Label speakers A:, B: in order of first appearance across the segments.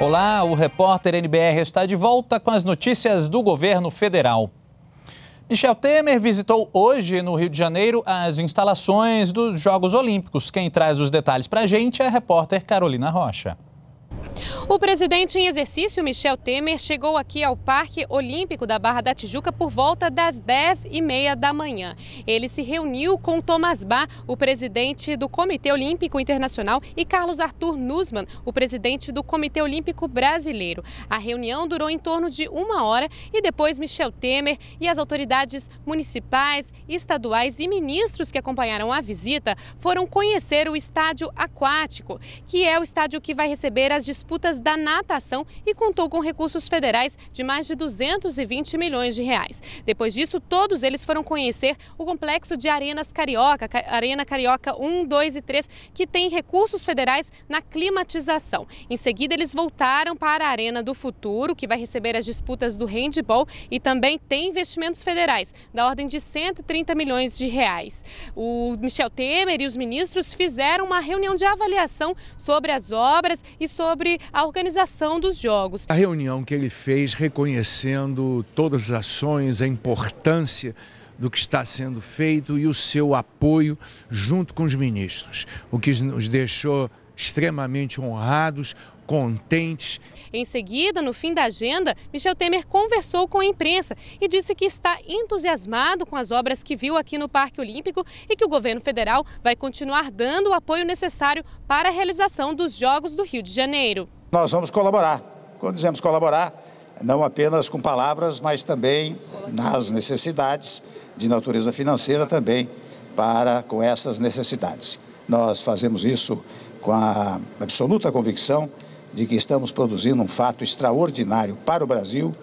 A: Olá, o repórter NBR está de volta com as notícias do governo federal. Michel Temer visitou hoje no Rio de Janeiro as instalações dos Jogos Olímpicos. Quem traz os detalhes para a gente é a repórter Carolina Rocha.
B: O presidente em exercício, Michel Temer, chegou aqui ao Parque Olímpico da Barra da Tijuca por volta das 10h30 da manhã. Ele se reuniu com Thomas Bach, o presidente do Comitê Olímpico Internacional, e Carlos Arthur Nussmann, o presidente do Comitê Olímpico Brasileiro. A reunião durou em torno de uma hora e depois Michel Temer e as autoridades municipais, estaduais e ministros que acompanharam a visita foram conhecer o estádio aquático, que é o estádio que vai receber as disputas Olimpíadas da Natação e contou com recursos federais de mais de 220 milhões de reais. Depois disso, todos eles foram conhecer o complexo de Arenas Carioca, Arena Carioca 1, 2 e 3, que tem recursos federais na climatização. Em seguida, eles voltaram para a Arena do Futuro, que vai receber as disputas do handball e também tem investimentos federais da ordem de 130 milhões de reais. O Michel Temer e os ministros fizeram uma reunião de avaliação sobre as obras e sobre a organização dos Jogos.
C: A reunião que ele fez reconhecendo todas as ações, a importância do que está sendo
A: feito e o seu apoio junto com os ministros, o que nos deixou extremamente honrados, contentes.
B: Em seguida, no fim da agenda, Michel Temer conversou com a imprensa e disse que está entusiasmado com as obras que viu aqui no Parque Olímpico e que o governo federal vai continuar dando o apoio necessário para a realização dos Jogos do Rio de Janeiro
A: nós vamos colaborar. Quando dizemos colaborar, não apenas com palavras, mas também nas necessidades de natureza financeira também para com essas necessidades. Nós fazemos isso com a absoluta convicção de que estamos produzindo um fato extraordinário para o Brasil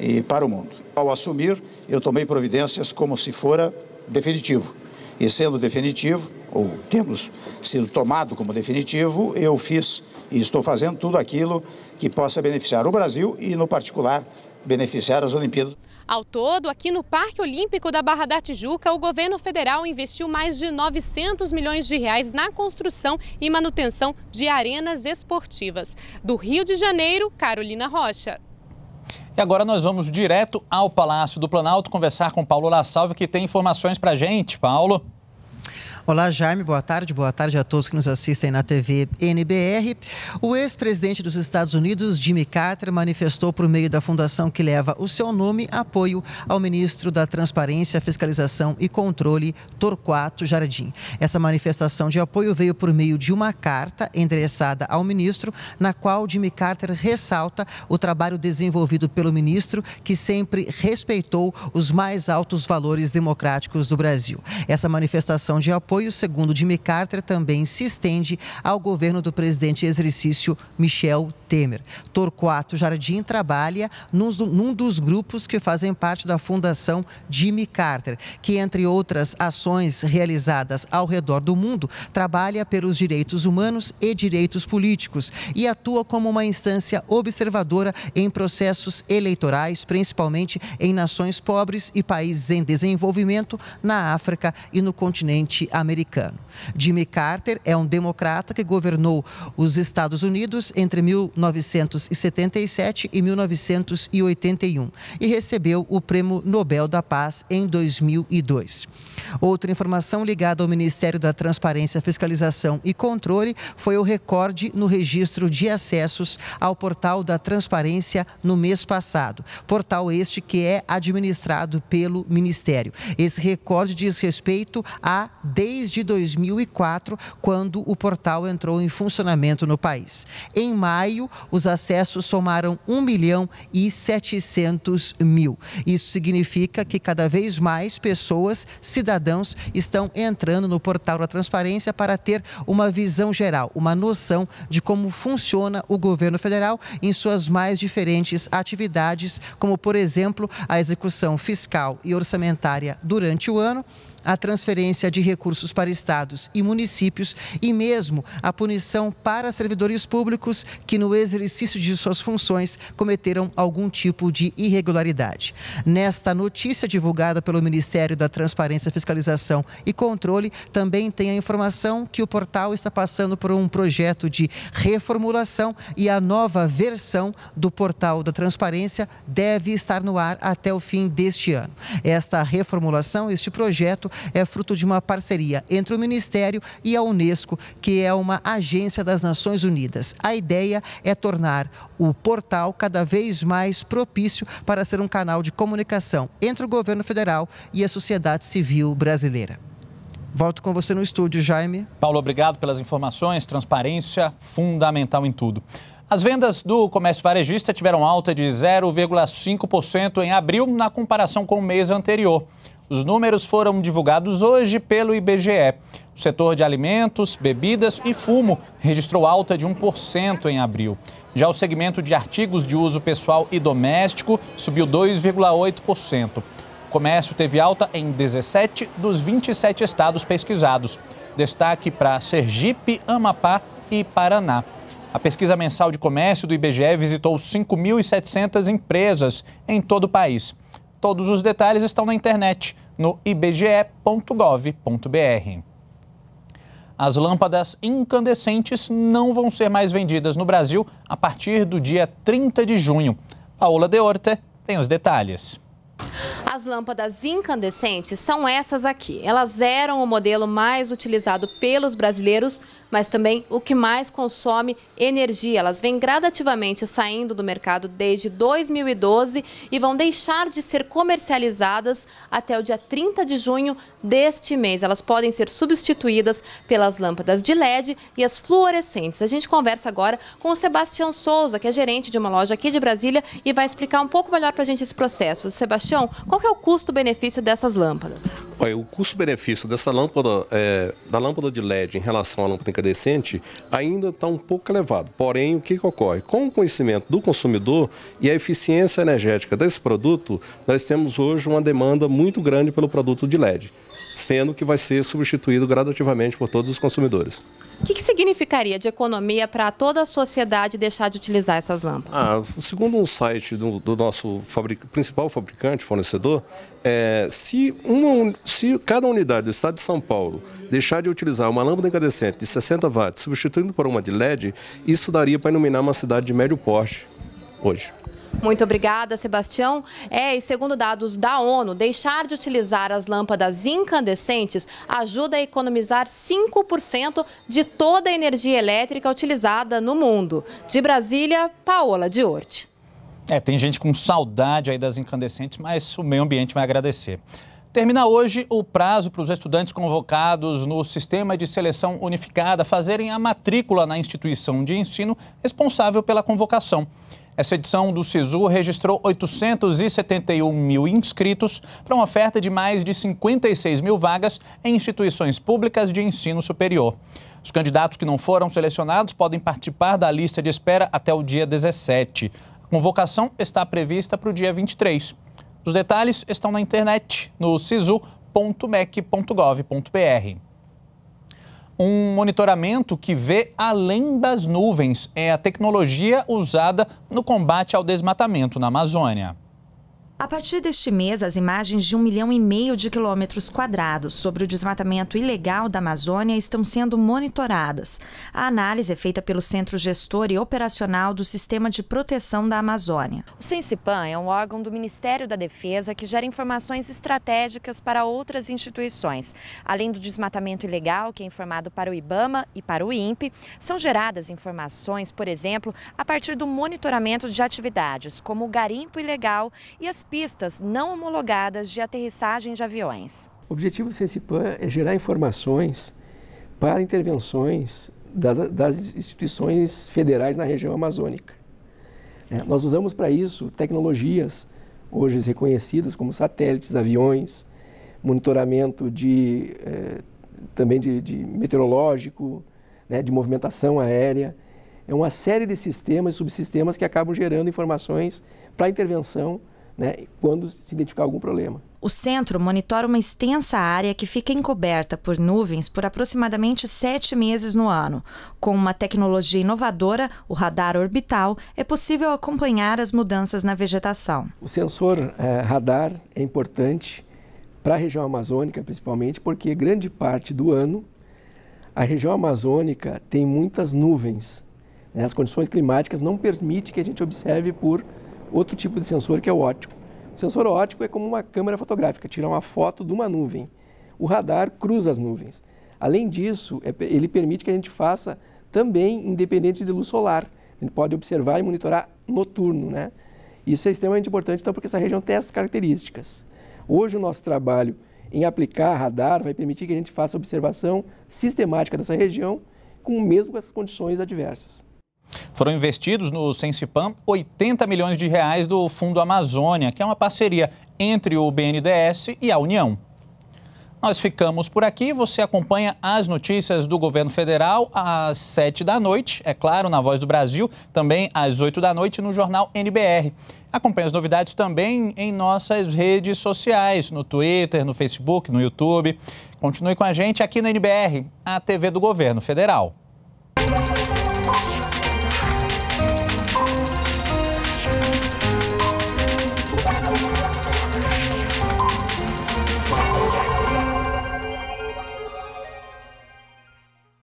A: e para o mundo. Ao assumir, eu tomei providências como se fora definitivo. E sendo definitivo, ou temos sido tomado como definitivo, eu fiz e estou fazendo tudo aquilo que possa beneficiar o Brasil e, no particular, beneficiar as Olimpíadas.
B: Ao todo, aqui no Parque Olímpico da Barra da Tijuca, o governo federal investiu mais de 900 milhões de reais na construção e manutenção de arenas esportivas. Do Rio de Janeiro, Carolina Rocha.
A: E agora nós vamos direto ao Palácio do Planalto conversar com Paulo La Salve, que tem informações para gente.
D: Paulo. Olá, Jaime, boa tarde. Boa tarde a todos que nos assistem na TV NBR. O ex-presidente dos Estados Unidos, Jimmy Carter, manifestou por meio da fundação que leva o seu nome apoio ao ministro da Transparência, Fiscalização e Controle, Torquato Jardim. Essa manifestação de apoio veio por meio de uma carta endereçada ao ministro, na qual Jimmy Carter ressalta o trabalho desenvolvido pelo ministro, que sempre respeitou os mais altos valores democráticos do Brasil. Essa manifestação de apoio apoio, segundo Jimmy Carter, também se estende ao governo do presidente em exercício Michel Temer. Torquato Jardim trabalha num dos grupos que fazem parte da Fundação Jimmy Carter, que, entre outras ações realizadas ao redor do mundo, trabalha pelos direitos humanos e direitos políticos e atua como uma instância observadora em processos eleitorais, principalmente em nações pobres e países em desenvolvimento na África e no continente americano. Jimmy Carter é um democrata que governou os Estados Unidos entre mil 1977 e 1981 e recebeu o Prêmio Nobel da Paz em 2002. Outra informação ligada ao Ministério da Transparência, Fiscalização e Controle foi o recorde no registro de acessos ao portal da Transparência no mês passado. Portal este que é administrado pelo Ministério. Esse recorde diz respeito a desde 2004, quando o portal entrou em funcionamento no país. Em maio, os acessos somaram 1 milhão e 700 mil. Isso significa que cada vez mais pessoas, cidadãos, estão entrando no portal da transparência para ter uma visão geral, uma noção de como funciona o governo federal em suas mais diferentes atividades, como, por exemplo, a execução fiscal e orçamentária durante o ano a transferência de recursos para estados e municípios e mesmo a punição para servidores públicos que, no exercício de suas funções, cometeram algum tipo de irregularidade. Nesta notícia divulgada pelo Ministério da Transparência, Fiscalização e Controle, também tem a informação que o portal está passando por um projeto de reformulação e a nova versão do portal da transparência deve estar no ar até o fim deste ano. Esta reformulação, este projeto, é fruto de uma parceria entre o Ministério e a Unesco, que é uma agência das Nações Unidas. A ideia é tornar o portal cada vez mais propício para ser um canal de comunicação entre o governo federal e a sociedade civil brasileira. Volto com você no estúdio, Jaime.
A: Paulo, obrigado pelas informações. Transparência fundamental em tudo. As vendas do comércio varejista tiveram alta de 0,5% em abril na comparação com o mês anterior. Os números foram divulgados hoje pelo IBGE. O setor de alimentos, bebidas e fumo registrou alta de 1% em abril. Já o segmento de artigos de uso pessoal e doméstico subiu 2,8%. O comércio teve alta em 17 dos 27 estados pesquisados. Destaque para Sergipe, Amapá e Paraná. A pesquisa mensal de comércio do IBGE visitou 5.700 empresas em todo o país. Todos os detalhes estão na internet, no ibge.gov.br. As lâmpadas incandescentes não vão ser mais vendidas no Brasil a partir do dia 30 de junho. Paola De Orte tem os detalhes.
E: As lâmpadas incandescentes são essas aqui. Elas eram o modelo mais utilizado pelos brasileiros mas também o que mais consome energia. Elas vêm gradativamente saindo do mercado desde 2012 e vão deixar de ser comercializadas até o dia 30 de junho deste mês. Elas podem ser substituídas pelas lâmpadas de LED e as fluorescentes. A gente conversa agora com o Sebastião Souza, que é gerente de uma loja aqui de Brasília e vai explicar um pouco melhor para a gente esse processo. Sebastião, qual é o custo-benefício dessas lâmpadas?
A: Olha, o custo-benefício dessa lâmpada, é, da lâmpada de LED em relação à lâmpada econômica decente ainda está um pouco elevado. Porém, o que, que ocorre? Com o conhecimento do consumidor e a eficiência energética desse produto, nós temos hoje uma demanda muito grande pelo produto de LED, sendo que vai ser substituído gradativamente por todos os consumidores.
E: O que, que significaria de economia para toda a sociedade deixar de utilizar essas
A: lâmpadas? Ah, segundo um site do, do nosso fabric, principal fabricante, fornecedor, é, se, uma, se cada unidade do estado de São Paulo deixar de utilizar uma lâmpada incandescente de 60 watts, substituindo por uma de LED, isso daria para iluminar uma cidade de médio porte hoje.
E: Muito obrigada, Sebastião. É, e segundo dados da ONU, deixar de utilizar as lâmpadas incandescentes ajuda a economizar 5% de toda a energia elétrica utilizada no mundo. De Brasília, Paola Diorte.
A: É, tem gente com saudade aí das incandescentes, mas o meio ambiente vai agradecer. Termina hoje o prazo para os estudantes convocados no Sistema de Seleção Unificada fazerem a matrícula na instituição de ensino responsável pela convocação. Essa edição do Cisu registrou 871 mil inscritos para uma oferta de mais de 56 mil vagas em instituições públicas de ensino superior. Os candidatos que não foram selecionados podem participar da lista de espera até o dia 17. A convocação está prevista para o dia 23. Os detalhes estão na internet, no sisu.mec.gov.br um monitoramento que vê além das nuvens. É a tecnologia usada no combate ao desmatamento na Amazônia.
F: A partir deste mês, as imagens de um milhão e meio de quilômetros quadrados sobre o desmatamento ilegal da Amazônia estão sendo monitoradas. A análise é feita pelo Centro Gestor e Operacional do Sistema de Proteção da Amazônia. O Sensipan é um órgão do Ministério da Defesa que gera informações estratégicas para outras instituições. Além do desmatamento ilegal, que é informado para o IBAMA e para o INPE, são geradas informações, por exemplo, a partir do monitoramento de atividades como o garimpo ilegal e as pistas não homologadas de aterrissagem de aviões.
C: O objetivo do Sensipan é gerar informações para intervenções das, das instituições federais na região amazônica. É, nós usamos para isso tecnologias hoje reconhecidas como satélites, aviões, monitoramento de, eh, também de, de meteorológico, né, de movimentação aérea. É uma série de sistemas e subsistemas que acabam gerando informações para intervenção né, quando se identificar algum problema.
F: O centro monitora uma extensa área que fica encoberta por nuvens por aproximadamente sete meses no ano. Com uma tecnologia inovadora, o radar orbital, é possível acompanhar as mudanças na vegetação.
C: O sensor é, radar é importante para a região amazônica, principalmente, porque grande parte do ano a região amazônica tem muitas nuvens. Né? As condições climáticas não permitem que a gente observe por outro tipo de sensor que é o óptico. O sensor óptico é como uma câmera fotográfica, tira uma foto de uma nuvem. O radar cruza as nuvens. Além disso, é ele permite que a gente faça também independente de luz solar. A gente pode observar e monitorar noturno, né? Isso é extremamente importante, então, porque essa região tem essas características. Hoje, o nosso trabalho em aplicar radar vai permitir que a gente faça observação sistemática dessa região, com mesmo com essas condições adversas.
A: Foram investidos no Sensipam 80 milhões de reais do Fundo Amazônia, que é uma parceria entre o BNDES e a União. Nós ficamos por aqui. Você acompanha as notícias do governo federal às 7 da noite, é claro, na Voz do Brasil, também às 8 da noite no jornal NBR. Acompanhe as novidades também em nossas redes sociais, no Twitter, no Facebook, no YouTube. Continue com a gente aqui na NBR, a TV do governo federal.